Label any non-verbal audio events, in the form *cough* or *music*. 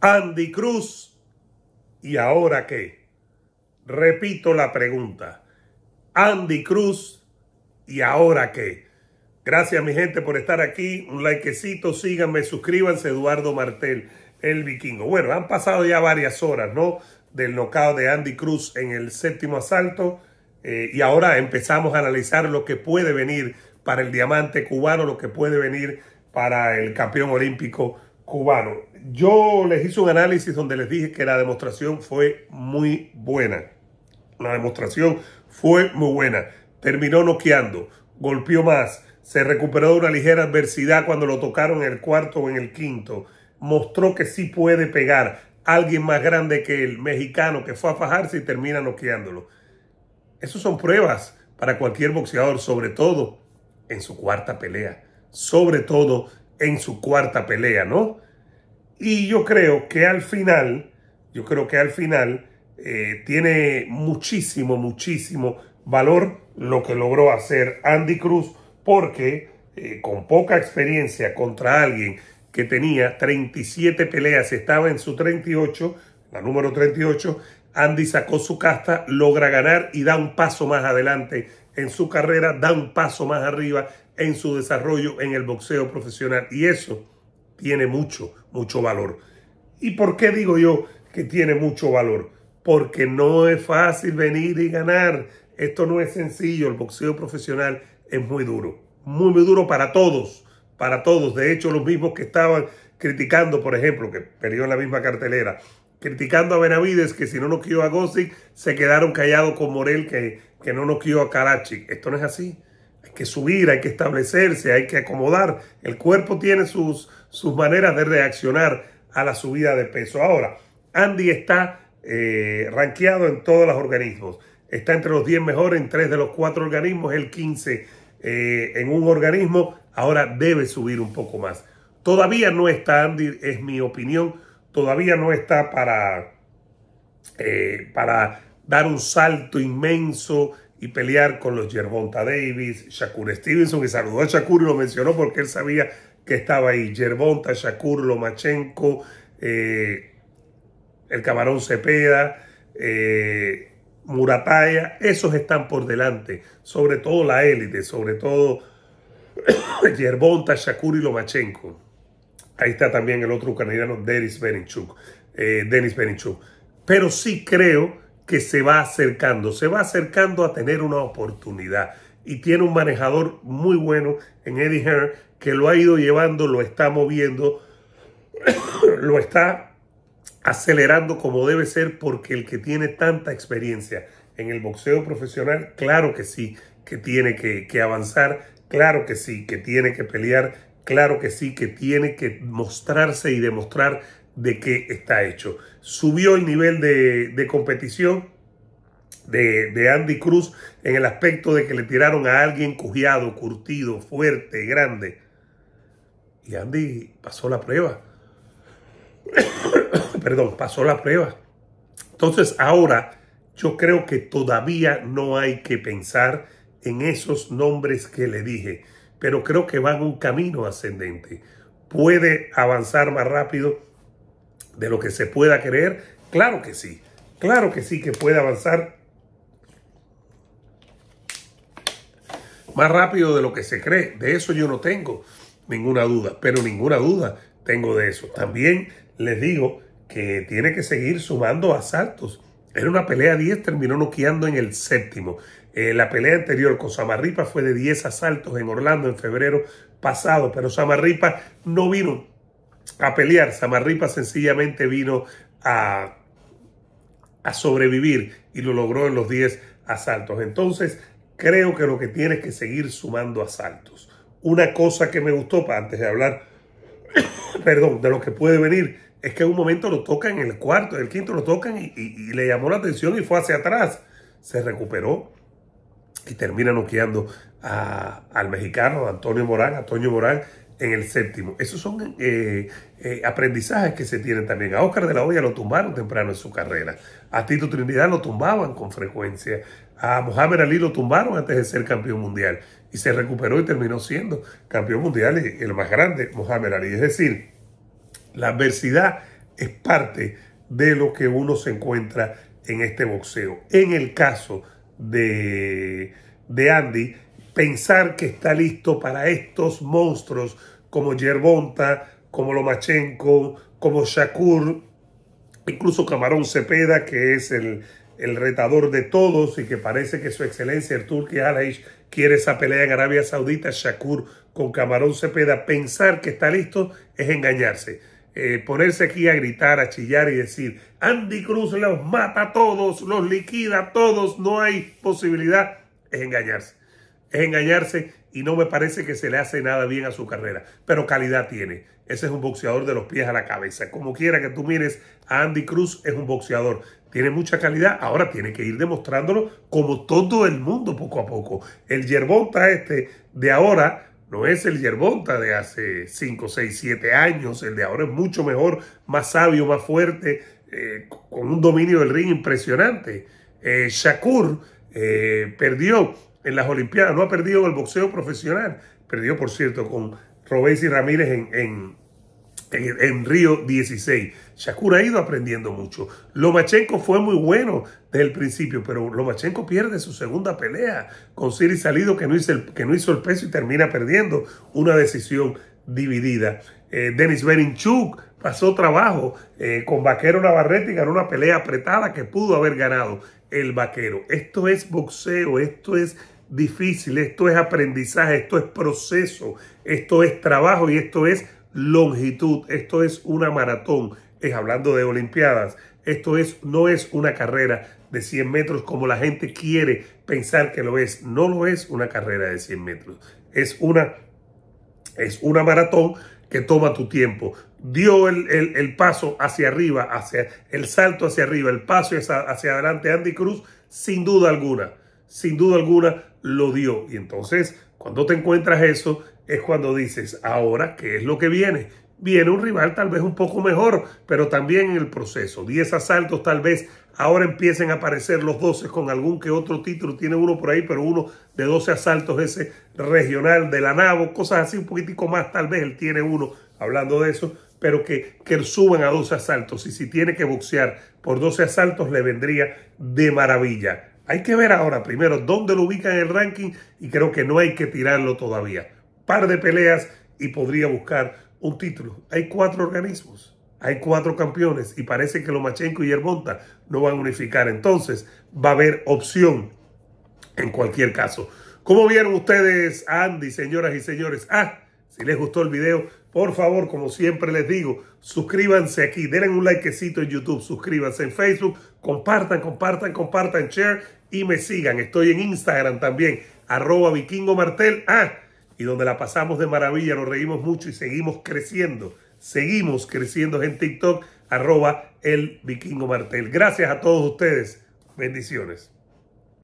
Andy Cruz, ¿y ahora qué? Repito la pregunta. Andy Cruz, ¿y ahora qué? Gracias mi gente por estar aquí. Un likecito, síganme, suscríbanse. Eduardo Martel, el vikingo. Bueno, han pasado ya varias horas, ¿no? Del nocao de Andy Cruz en el séptimo asalto. Eh, y ahora empezamos a analizar lo que puede venir para el diamante cubano, lo que puede venir para el campeón olímpico cubano yo les hice un análisis donde les dije que la demostración fue muy buena. La demostración fue muy buena. Terminó noqueando, golpeó más, se recuperó de una ligera adversidad cuando lo tocaron en el cuarto o en el quinto. Mostró que sí puede pegar. Alguien más grande que el mexicano que fue a fajarse y termina noqueándolo. Esas son pruebas para cualquier boxeador, sobre todo en su cuarta pelea. Sobre todo en su cuarta pelea, ¿no? Y yo creo que al final, yo creo que al final eh, tiene muchísimo, muchísimo valor lo que logró hacer Andy Cruz, porque eh, con poca experiencia contra alguien que tenía 37 peleas, estaba en su 38, la número 38, Andy sacó su casta, logra ganar y da un paso más adelante en su carrera, da un paso más arriba en su desarrollo en el boxeo profesional. Y eso tiene mucho, mucho valor. ¿Y por qué digo yo que tiene mucho valor? Porque no es fácil venir y ganar. Esto no es sencillo. El boxeo profesional es muy duro. Muy, muy duro para todos. Para todos. De hecho, los mismos que estaban criticando, por ejemplo, que perdió en la misma cartelera, criticando a Benavides, que si no nos quiso a gozzi se quedaron callados con Morel, que, que no nos quiso a Karachi. Esto no es así. Hay que subir, hay que establecerse, hay que acomodar. El cuerpo tiene sus, sus maneras de reaccionar a la subida de peso. Ahora, Andy está eh, rankeado en todos los organismos. Está entre los 10 mejores en 3 de los 4 organismos, el 15 eh, en un organismo. Ahora debe subir un poco más. Todavía no está Andy, es mi opinión. Todavía no está para, eh, para dar un salto inmenso y pelear con los Gervonta Davis, Shakur Stevenson, que saludó a Shakur y lo mencionó porque él sabía que estaba ahí, Yerbonta, Shakur, Lomachenko, eh, el Camarón Cepeda, eh, Murataya, esos están por delante, sobre todo la élite, sobre todo *coughs* Yerbonta, Shakur y Lomachenko. Ahí está también el otro ucraniano, Denis Benichuk. Eh, Denis Benichuk. Pero sí creo que se va acercando, se va acercando a tener una oportunidad y tiene un manejador muy bueno en Eddie Hearn que lo ha ido llevando, lo está moviendo, *coughs* lo está acelerando como debe ser porque el que tiene tanta experiencia en el boxeo profesional, claro que sí, que tiene que, avanzar, claro que sí, que tiene que pelear, claro que sí, que tiene que mostrarse y demostrar de qué está hecho. Subió el nivel de competición, de, Andy Cruz en el aspecto de que le tiraron a alguien cojeado, curtido, fuerte, grande. Y Andy pasó la prueba. *coughs* Perdón, pasó la prueba. Entonces ahora yo creo que todavía no hay que pensar en esos nombres que le dije, pero creo que van un camino ascendente. Puede avanzar más rápido de lo que se pueda creer, claro que sí, claro que sí que puede avanzar más rápido de lo que se cree. De eso yo no tengo ninguna duda, pero ninguna duda tengo de eso. También les digo que tiene que seguir sumando asaltos. Era una pelea 10, terminó noqueando en el séptimo. Eh, la pelea anterior con Samarripa fue de 10 asaltos en Orlando en febrero pasado, pero Samarripa no vino a pelear. Samarripa sencillamente vino a, a sobrevivir y lo logró en los 10 asaltos. Entonces, creo que lo que tiene es que seguir sumando asaltos. Una cosa que me gustó, para antes de hablar, *coughs* perdón, de lo que puede venir, es que en un momento lo tocan en el cuarto, en el quinto lo tocan y, le llamó la atención y fue hacia atrás. Se recuperó y termina noqueando al mexicano Antonio Morán, Antonio Morán, en el séptimo. Esos son eh, eh, aprendizajes que se tienen también. A Oscar de la Hoya lo tumbaron temprano en su carrera. A Tito Trinidad lo tumbaban con frecuencia. A Mohamed Ali lo tumbaron antes de ser campeón mundial. Y se recuperó y terminó siendo campeón mundial y el más grande, Mohamed Ali. Es decir, la adversidad es parte de lo que uno se encuentra en este boxeo. En el caso de, de Andy, pensar que está listo para estos monstruos como Yerbonta, como Lomachenko, como Shakur, incluso Camarón Cepeda, que es el, retador de todos y que parece que su excelencia, el Turki Alaish, quiere esa pelea en Arabia Saudita, Shakur con Camarón Cepeda, pensar que está listo es engañarse. Eh, ponerse aquí a gritar, a chillar y decir, Andy Cruz los mata a todos, los liquida a todos, no hay posibilidad, es engañarse engañarse y no me parece que se le hace nada bien a su carrera, pero calidad tiene. Ese es un boxeador de los pies a la cabeza. Como quiera que tú mires, a Andy Cruz es un boxeador. Tiene mucha calidad, ahora tiene que ir demostrándolo como todo el mundo poco a poco. El Yerbonta este de ahora no es el Yerbonta de hace 5, 6, 7 años. El de ahora es mucho mejor, más sabio, más fuerte, eh, con un dominio del ring impresionante. Eh, Shakur eh, perdió en las Olimpiadas, no ha perdido el boxeo profesional. Perdió, por cierto, con Robes y Ramírez en, en, Río 16. Shakur ha ido aprendiendo mucho. Lomachenko fue muy bueno desde el principio, pero Lomachenko pierde su segunda pelea con Siri Salido, que no hizo el, que no hizo el peso y termina perdiendo una decisión dividida. Eh, Denis Berinchuk pasó trabajo eh, con Vaquero Navarrete y ganó una pelea apretada que pudo haber ganado el Vaquero. Esto es boxeo, esto es difícil, esto es aprendizaje, esto es proceso, esto es trabajo y esto es longitud, esto es una maratón, es hablando de Olimpiadas, esto es, no es una carrera de 100 metros como la gente quiere pensar que lo es, no lo es una carrera de 100 metros, es una, es una maratón que toma tu tiempo. Dio el, paso hacia arriba, hacia el salto hacia arriba, el paso hacia, hacia adelante Andy Cruz, sin duda alguna sin duda alguna lo dio. Y entonces, cuando te encuentras eso, es cuando dices, ahora, ¿qué es lo que viene? Viene un rival tal vez un poco mejor, pero también en el proceso. 10 asaltos tal vez. Ahora empiecen a aparecer los 12 con algún que otro título. Tiene uno por ahí, pero uno de 12 asaltos ese regional de la nabo Cosas así un poquitico más tal vez. Él tiene uno, hablando de eso, pero que, que suban a 12 asaltos. Y si tiene que boxear por 12 asaltos, le vendría de maravilla. Hay que ver ahora primero dónde lo ubican en el ranking y creo que no hay que tirarlo todavía. Par de peleas y podría buscar un título. Hay cuatro organismos. Hay cuatro campeones y parece que Lomachenko y Hermonta no van a unificar. Entonces va a haber opción en cualquier caso. ¿Cómo vieron ustedes Andy, señoras y señores? Ah, si les gustó el video, por favor, como siempre les digo, suscríbanse aquí, denle un likecito en YouTube, suscríbanse en Facebook, compartan, compartan, compartan, share y me sigan. Estoy en Instagram también, arroba vikingo martel. Ah, y donde la pasamos de maravilla, nos reímos mucho y seguimos creciendo. Seguimos creciendo en TikTok, arroba el vikingo martel. Gracias a todos ustedes. Bendiciones.